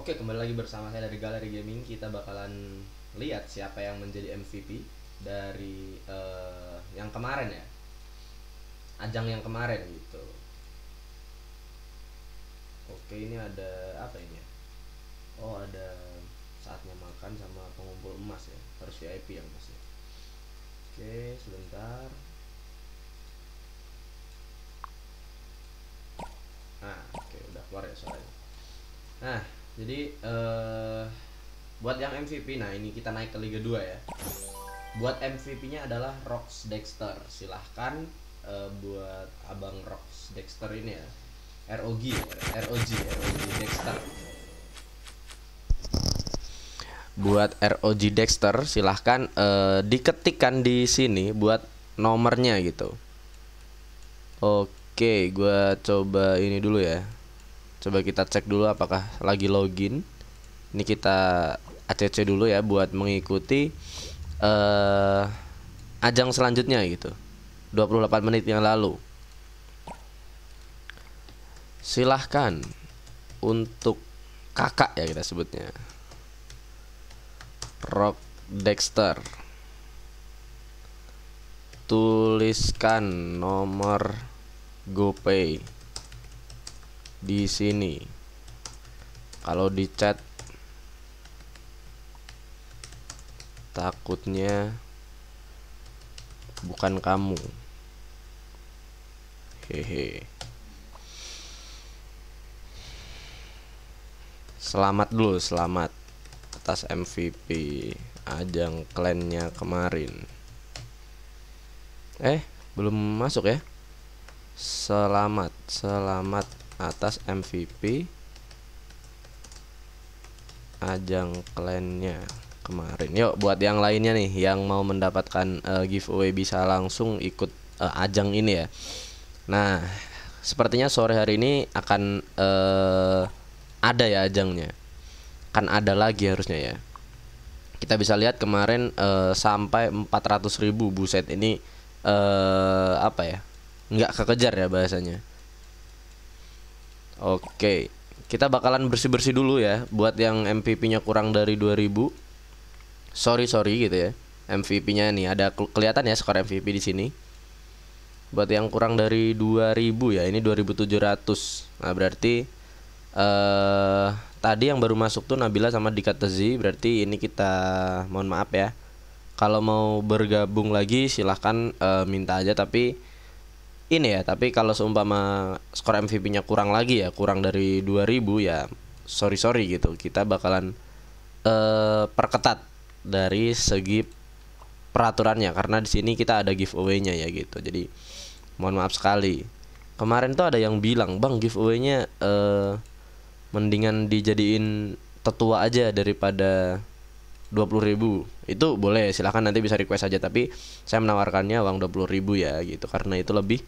Oke, kembali lagi bersama saya dari Galeri Gaming. Kita bakalan lihat siapa yang menjadi MVP dari uh, yang kemarin ya. Ajang yang kemarin gitu. Oke, ini ada apa ini? ya? Oh, ada saatnya makan sama pengumpul emas ya. Harus VIP yang masih. Ya. Oke, sebentar. Nah, oke udah keluar ya soalnya. Nah, jadi uh, buat yang MVP, nah ini kita naik ke Liga 2 ya. Buat MVP-nya adalah Rox Dexter. Silahkan uh, buat abang Rox Dexter ini ya. ROG, ROG, ROG Dexter. Buat ROG Dexter, silahkan uh, diketikkan di sini buat nomornya gitu. Oke, gue coba ini dulu ya. Coba kita cek dulu apakah lagi login. Ini kita ACC dulu ya buat mengikuti uh, ajang selanjutnya gitu. 28 menit yang lalu. Silahkan untuk kakak ya kita sebutnya. Rock Dexter. Tuliskan nomor GoPay di sini kalau di chat takutnya bukan kamu hehe selamat dulu selamat atas MVP ajang klannya kemarin eh belum masuk ya selamat selamat atas MVP ajang klannya kemarin. Yuk buat yang lainnya nih yang mau mendapatkan uh, giveaway bisa langsung ikut uh, ajang ini ya. Nah, sepertinya sore hari ini akan uh, ada ya ajangnya. Kan ada lagi harusnya ya. Kita bisa lihat kemarin uh, sampai 400.000 buset ini eh uh, apa ya? nggak kekejar ya bahasanya. Oke, kita bakalan bersih-bersih dulu ya buat yang MVP-nya kurang dari 2000. Sorry sorry gitu ya. MVP-nya nih ada kelihatan ya skor MVP di sini. Buat yang kurang dari 2000 ya, ini 2700. Nah, berarti uh, tadi yang baru masuk tuh Nabila sama Dikatezi berarti ini kita mohon maaf ya. Kalau mau bergabung lagi silahkan uh, minta aja tapi ini ya tapi kalau seumpama skor MVP-nya kurang lagi ya kurang dari 2000 ya sorry sorry gitu kita bakalan uh, perketat dari segi peraturannya karena di sini kita ada giveaway-nya ya gitu jadi mohon maaf sekali kemarin tuh ada yang bilang bang giveaway-nya uh, mendingan dijadiin tetua aja daripada 20 ribu itu boleh silahkan nanti bisa request aja tapi saya menawarkannya uang dua puluh ribu ya gitu karena itu lebih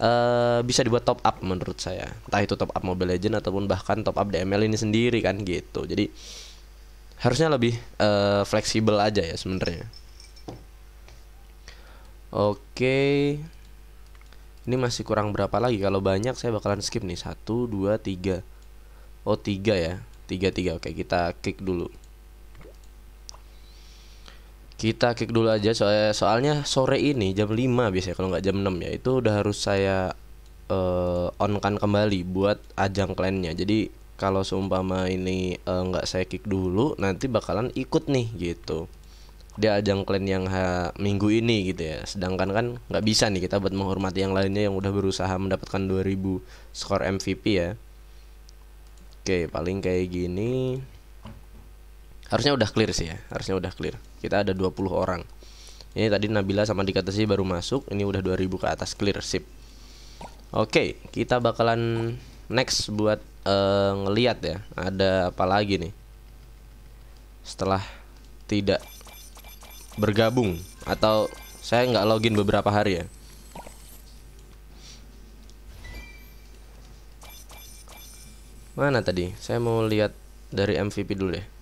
uh, bisa dibuat top up menurut saya entah itu top up Mobile Legend ataupun bahkan top up DML ini sendiri kan gitu jadi harusnya lebih uh, fleksibel aja ya sebenarnya oke ini masih kurang berapa lagi kalau banyak saya bakalan skip nih satu dua tiga oh tiga ya tiga tiga oke kita klik dulu kita kick dulu aja soalnya eh, soalnya sore ini jam 5 biasanya kalau nggak jam 6 ya itu udah harus saya uh, eh, on kan kembali buat ajang klannya. Jadi kalau seumpama ini eh, nggak uh, saya kick dulu nanti bakalan ikut nih gitu. Dia ajang klan yang ha, minggu ini gitu ya. Sedangkan kan nggak bisa nih kita buat menghormati yang lainnya yang udah berusaha mendapatkan 2000 skor MVP ya. Oke, paling kayak gini harusnya udah clear sih ya harusnya udah clear kita ada 20 orang ini tadi Nabila sama dikata sih baru masuk ini udah 2000 ke atas clear sip oke okay, kita bakalan next buat uh, ngeliat ya ada apa lagi nih setelah tidak bergabung atau saya nggak login beberapa hari ya mana tadi saya mau lihat dari MVP dulu deh ya.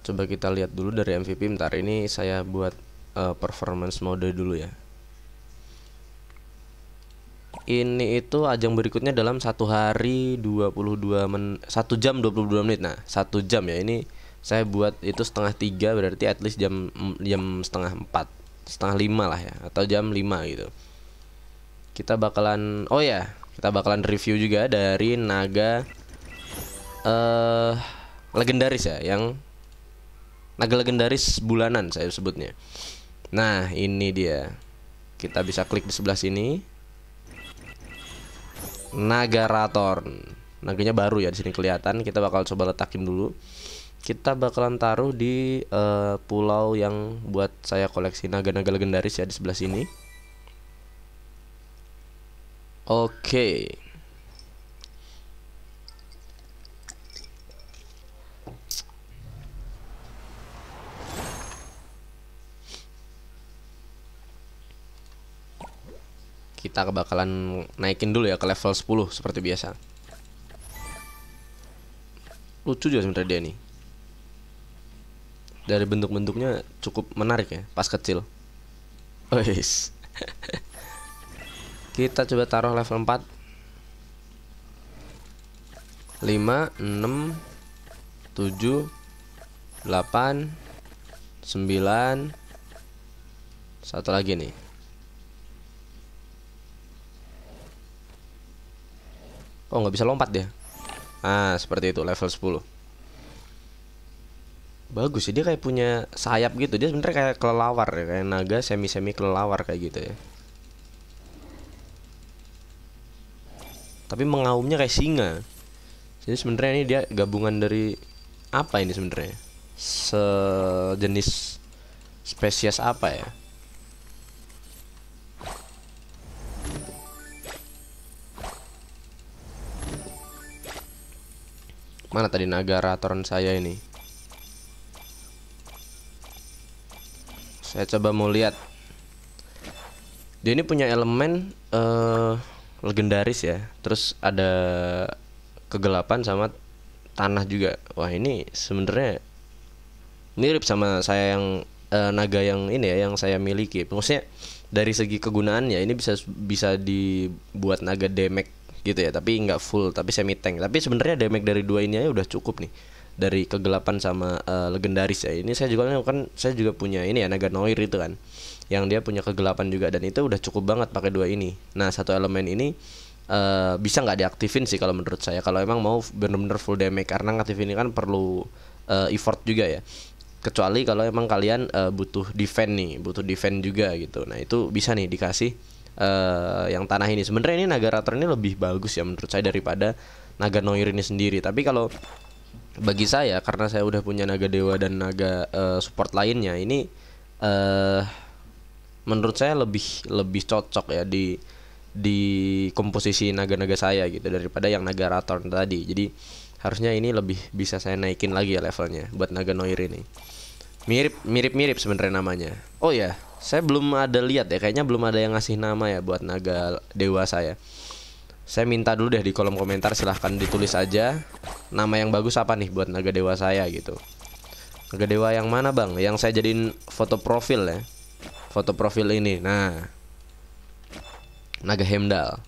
Coba kita lihat dulu dari MVP bentar ini saya buat uh, performance mode dulu ya. Ini itu ajang berikutnya dalam satu hari 22 men 1 jam 22 menit. Nah, satu jam ya ini saya buat itu setengah tiga berarti at least jam jam setengah empat setengah lima lah ya atau jam lima gitu kita bakalan oh ya kita bakalan review juga dari naga eh uh, legendaris ya yang naga legendaris bulanan saya sebutnya. Nah, ini dia. Kita bisa klik di sebelah sini. Naga raton Naganya baru ya di sini kelihatan. Kita bakal coba letakin dulu. Kita bakalan taruh di uh, pulau yang buat saya koleksi naga-naga legendaris ya di sebelah sini. Oke. kita bakalan naikin dulu ya ke level 10 seperti biasa. Lucu juga sebenernya dia nih. Dari bentuk-bentuknya cukup menarik ya, pas kecil. Wis. Oh, kita coba taruh level 4. 5 6 7 8 9 satu lagi nih Oh nggak bisa lompat dia Nah seperti itu level 10 Bagus sih dia kayak punya sayap gitu Dia sebenernya kayak kelelawar ya Kayak naga semi-semi kelelawar kayak gitu ya Tapi mengaumnya kayak singa Jadi sebenernya ini dia gabungan dari Apa ini sebenernya Sejenis Spesies apa ya Mana tadi naga raton saya ini? Saya coba mau lihat. Dia ini punya elemen uh, legendaris ya. Terus ada kegelapan sama tanah juga. Wah, ini sebenarnya mirip sama saya yang uh, naga yang ini ya yang saya miliki. Maksudnya dari segi kegunaannya ini bisa bisa dibuat naga damage gitu ya tapi nggak full tapi semi tank tapi sebenarnya damage dari dua ini aja udah cukup nih dari kegelapan sama uh, legendaris ya ini saya juga kan, kan saya juga punya ini ya naga noir itu kan yang dia punya kegelapan juga dan itu udah cukup banget pakai dua ini nah satu elemen ini uh, bisa nggak diaktifin sih kalau menurut saya kalau emang mau bener-bener full damage karena ngaktifin ini kan perlu uh, effort juga ya kecuali kalau emang kalian uh, butuh defend nih butuh defend juga gitu nah itu bisa nih dikasih uh, yang tanah ini. Sebenarnya ini naga raptor ini lebih bagus ya menurut saya daripada Naga Noir ini sendiri. Tapi kalau bagi saya karena saya udah punya Naga Dewa dan Naga uh, support lainnya ini uh, menurut saya lebih lebih cocok ya di di komposisi naga-naga saya gitu daripada yang naga raptor tadi. Jadi harusnya ini lebih bisa saya naikin lagi ya levelnya buat naga noir ini mirip mirip mirip sebenarnya namanya oh ya saya belum ada lihat ya kayaknya belum ada yang ngasih nama ya buat naga dewa saya saya minta dulu deh di kolom komentar silahkan ditulis aja nama yang bagus apa nih buat naga dewa saya gitu naga dewa yang mana bang yang saya jadiin foto profil ya foto profil ini nah naga hemdal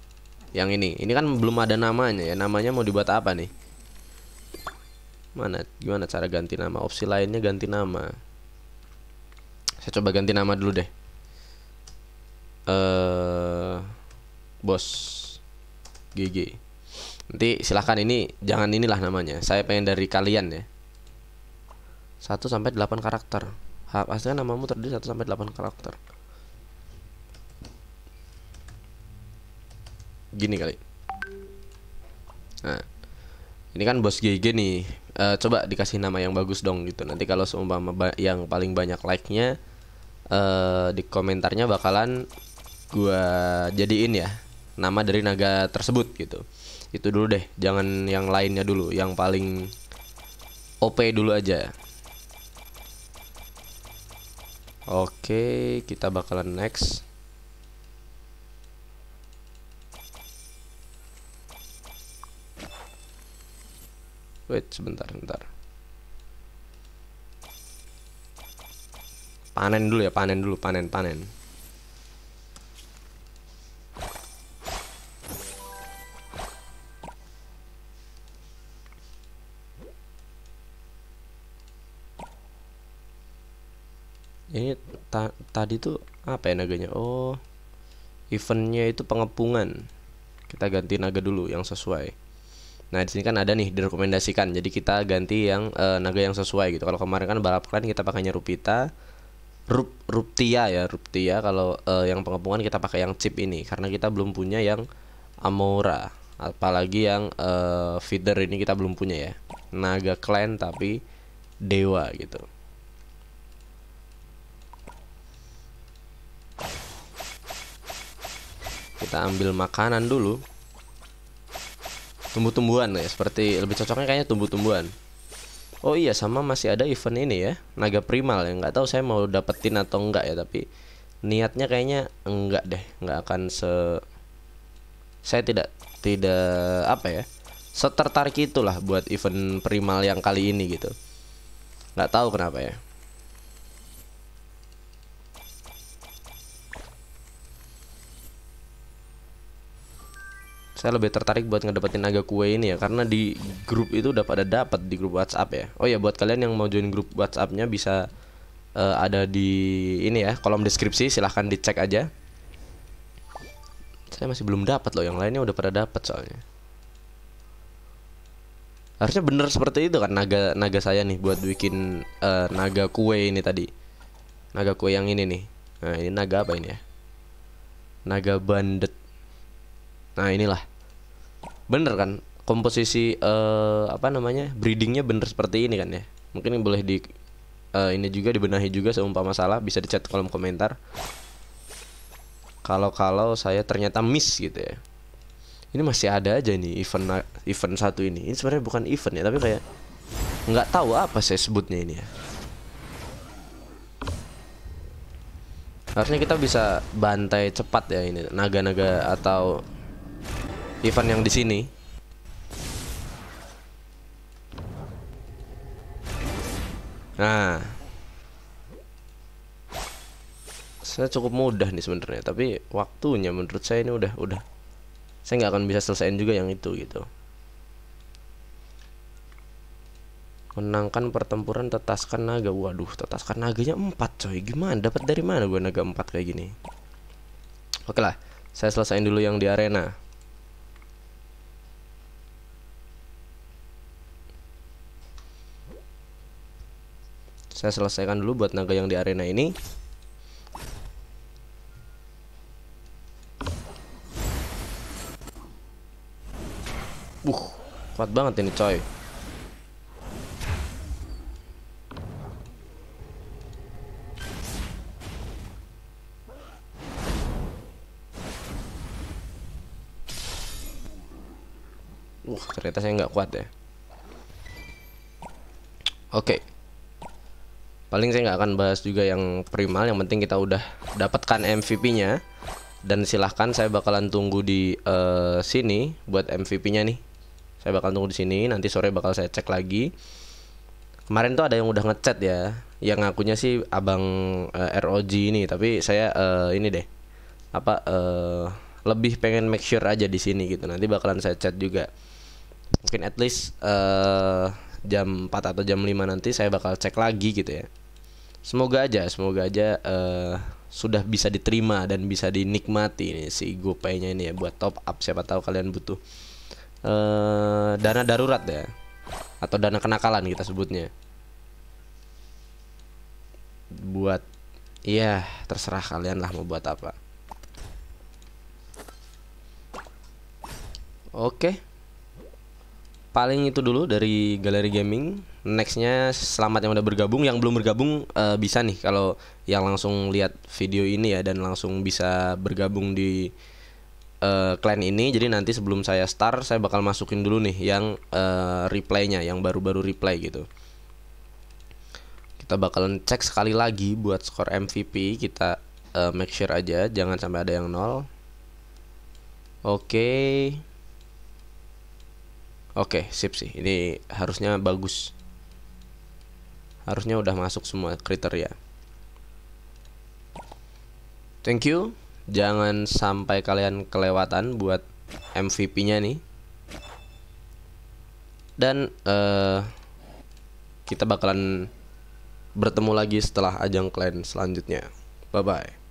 yang ini ini kan belum ada namanya ya namanya mau dibuat apa nih mana gimana cara ganti nama opsi lainnya ganti nama saya coba ganti nama dulu deh eh bos GG nanti silahkan ini jangan inilah namanya saya pengen dari kalian ya 1 sampai 8 karakter hapasnya namamu terdiri 1 sampai 8 karakter gini kali nah ini kan bos GG nih uh, coba dikasih nama yang bagus dong gitu nanti kalau seumpama yang paling banyak like nya uh, eh, di komentarnya bakalan gua jadiin ya nama dari naga tersebut gitu itu dulu deh jangan yang lainnya dulu yang paling OP dulu aja oke kita bakalan next wait sebentar sebentar panen dulu ya panen dulu panen panen ini ta tadi tuh apa ya naganya oh eventnya itu pengepungan kita ganti naga dulu yang sesuai Nah, di sini kan ada nih direkomendasikan. Jadi kita ganti yang e, naga yang sesuai gitu. Kalau kemarin kan balap klan kita pakainya Rupita. Rup, ruptia ya, Ruptia. Kalau e, yang pengepungan kita pakai yang chip ini karena kita belum punya yang Amora. Apalagi yang e, feeder ini kita belum punya ya. Naga clan tapi dewa gitu. Kita ambil makanan dulu tumbuh-tumbuhan ya seperti lebih cocoknya kayaknya tumbuh-tumbuhan oh iya sama masih ada event ini ya naga primal yang nggak tahu saya mau dapetin atau enggak ya tapi niatnya kayaknya enggak deh nggak akan se saya tidak tidak apa ya setertarik itulah buat event primal yang kali ini gitu nggak tahu kenapa ya saya lebih tertarik buat ngedapetin naga kue ini ya karena di grup itu udah pada dapat di grup WhatsApp ya oh ya buat kalian yang mau join grup WhatsAppnya bisa uh, ada di ini ya kolom deskripsi silahkan dicek aja saya masih belum dapat loh yang lainnya udah pada dapat soalnya harusnya bener seperti itu kan naga naga saya nih buat bikin uh, naga kue ini tadi naga kue yang ini nih nah ini naga apa ini ya naga bandet nah inilah bener kan komposisi uh, apa namanya breedingnya bener seperti ini kan ya mungkin boleh di uh, ini juga dibenahi juga seumpama salah bisa dicat kolom komentar kalau kalau saya ternyata miss gitu ya ini masih ada aja nih event event satu ini ini sebenarnya bukan event ya tapi kayak nggak tahu apa saya sebutnya ini ya harusnya kita bisa bantai cepat ya ini naga-naga atau event yang di sini. Nah, saya cukup mudah nih sebenarnya, tapi waktunya menurut saya ini udah udah saya nggak akan bisa selesaiin juga yang itu gitu. Menangkan pertempuran tetaskan naga. Waduh, tetaskan naganya empat, coy. Gimana dapat dari mana gue naga empat kayak gini? Oke lah, saya selesaiin dulu yang di arena. saya selesaikan dulu buat naga yang di arena ini uh kuat banget ini coy Uh, ternyata saya nggak kuat ya. Oke, okay paling saya nggak akan bahas juga yang primal yang penting kita udah dapatkan MVP-nya dan silahkan saya bakalan tunggu di uh, sini buat MVP-nya nih saya bakal tunggu di sini nanti sore bakal saya cek lagi kemarin tuh ada yang udah ngechat ya yang ngakunya sih abang uh, eh, ROG ini tapi saya uh, ini deh apa uh, lebih pengen make sure aja di sini gitu nanti bakalan saya chat juga mungkin at least uh, jam 4 atau jam 5 nanti saya bakal cek lagi gitu ya semoga aja semoga aja uh, sudah bisa diterima dan bisa dinikmati ini si gopaynya ini ya buat top up siapa tahu kalian butuh uh, dana darurat ya atau dana kenakalan kita sebutnya buat iya terserah kalian lah mau buat apa oke paling itu dulu dari galeri gaming nextnya selamat yang udah bergabung yang belum bergabung uh, bisa nih kalau yang langsung lihat video ini ya dan langsung bisa bergabung di uh, eh, clan ini jadi nanti sebelum saya start saya bakal masukin dulu nih yang uh, replaynya yang baru-baru replay gitu kita bakalan cek sekali lagi buat skor MVP kita uh, make sure aja jangan sampai ada yang nol oke okay. Oke, okay, sip sih. Ini harusnya bagus harusnya udah masuk semua kriteria thank you jangan sampai kalian kelewatan buat MVP-nya nih dan uh, kita bakalan bertemu lagi setelah ajang klan selanjutnya bye bye